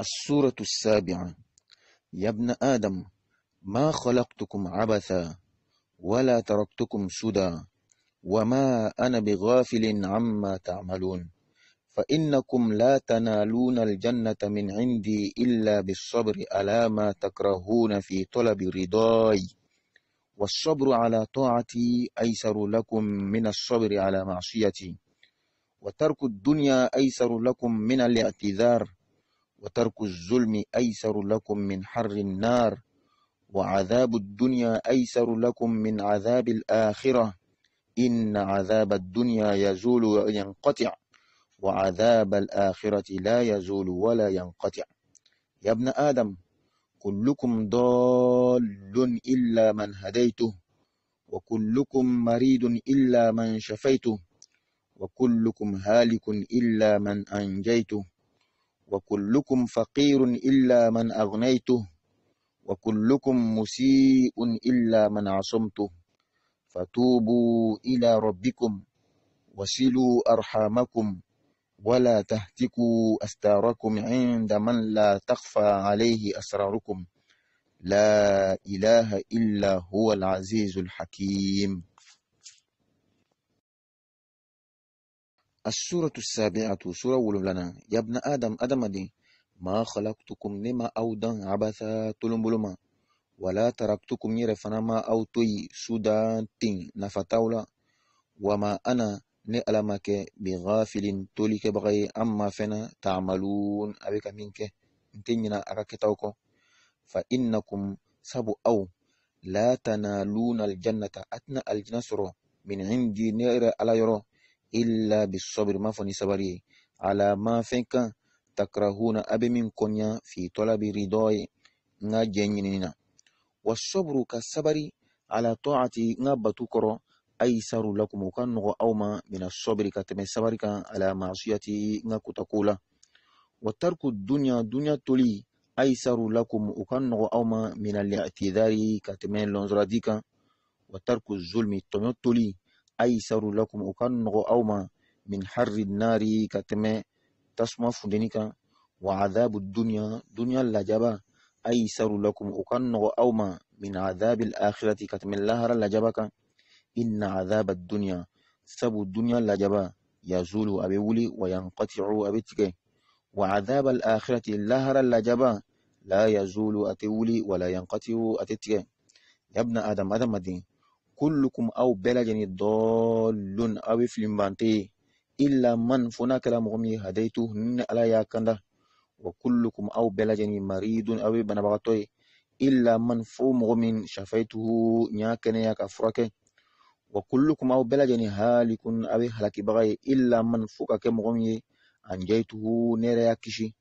السورة السابعة يا ابن آدم ما خلقتكم عبثا ولا تركتكم سدى وما أنا بغافل عما تعملون فإنكم لا تنالون الجنة من عندي إلا بالصبر ألا ما تكرهون في طلب رضاي والصبر على طاعتي أيسر لكم من الصبر على معصيتي وترك الدنيا أيسر لكم من الاعتذار وترك الظلم أيسر لكم من حر النار وعذاب الدنيا أيسر لكم من عذاب الآخرة إن عذاب الدنيا يزول وينقطع وعذاب الآخرة لا يزول ولا ينقطع يا ابن آدم كلكم ضال إلا من هديته وكلكم مريض إلا من شفيته وكلكم هالك إلا من أنجيته وكلكم فقير إلا من أغنيته وكلكم مسيء إلا من عصمته فتوبوا إلى ربكم وسلوا أرحامكم ولا تهتكوا أستاركم عند من لا تخفى عليه أسراركم لا إله إلا هو العزيز الحكيم السورة السابعة سورة ولم لنا يا ابن آدم آدم دي ما خلقتكم نما أو دن عبثا تلوم ولا تركتكم يرفنا ما أو توي سودان تين نفتاولا وما أنا نألمك بغافل تولك بغي أما فنا تعملون أبيك منك انتنينا أكاكتاوكو فإنكم سبو أو لا تنالون الجنة أتنا الجنسرو من عندي نير على يرو illa bisabri ma fɔ ni sabari ala ma fɛn takrahuna abe min konya fi tɔlabi ridɔ ye n ka jɛ ka sabari ala tɔati n ka batu kɔrɔ aisaru lakum u ka nɔgɔ aw ma ka tɛmɛ sabari kan ala masiyati n ka kutako dunya dunya toli aisaru lakum u ka nɔgɔ aw ma ka tɛmɛ lɔnzɔradi kan zulmi tɔɲɔ toli aysaru lakum o ka nɔgɔ aw ma min harri nari ka tɛmɛ tasuma funteni kan wa adabu duniya duniya lajaba aysaru lakum o ka nɔgɔ aw ma min adabi alakhirati ka tɛmɛ lahara lajaba kan inna adaba duniya sabu duniya lajaba yazulu a bɛ wuli wa yanqati'u a bɛ tigɛ wa adaba alakhirati lahara lajaba la yazulu a tɛ wuli wala yanqati'u a tɛ tigɛ ya ibna adam adamaden kullukum aw bɛɛ lajɛlen dɔlun aw bɛ filibante ye illa man fo n'a kɛra mɔgɔ min ye hadayitu ni ala y'a kanda wa kullukum aw bɛɛ lajɛlen maridun aw bɛ banabagatɔ ye illa man fo mɔgɔ min shafaituhu n y'a kɛnɛya ka furakɛ wa kullukum aw bɛɛ lajɛlen halikun aw bɛ halakibaga ye illa man fo ka kɛ mɔgɔ min ye anjayituhu ne yɛrɛ y'a kisi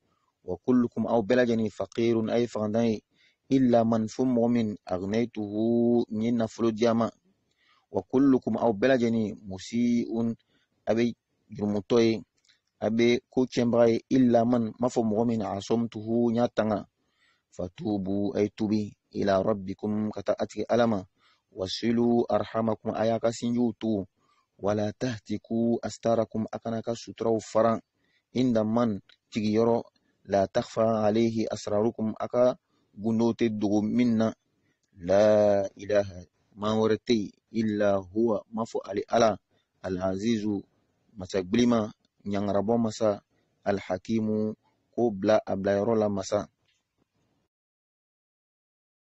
wa kullukum aw bɛɛ lajɛlen faqirun aw ye fagantan ye illa man fo mɔgɔ min agnaytuhu n ye nafolo di a ma وكلكم او bɛɛ lajɛlen musiun a bɛ jurumutɔ ye a bɛ ko tiɲɛbaga ye illa man n b'a fɔ mɔgɔ min asɔmtuhu n y'a tanga fatubu a ye tubi ila rabbikum ka taa a tigi ala ma wasilu arhamakum a y'a ka sinjiw to wala tahtiku astarakum a kana ka suturaw fara inda man jigiyɔrɔ la takhfa alayhi asrarukum a ka gundo tɛ dogo min na la ilaha mawaratey illa huwa mafu ali ala al'azizu masagbilima ɲagarabɔ masa alhakimu k'o bila a la masa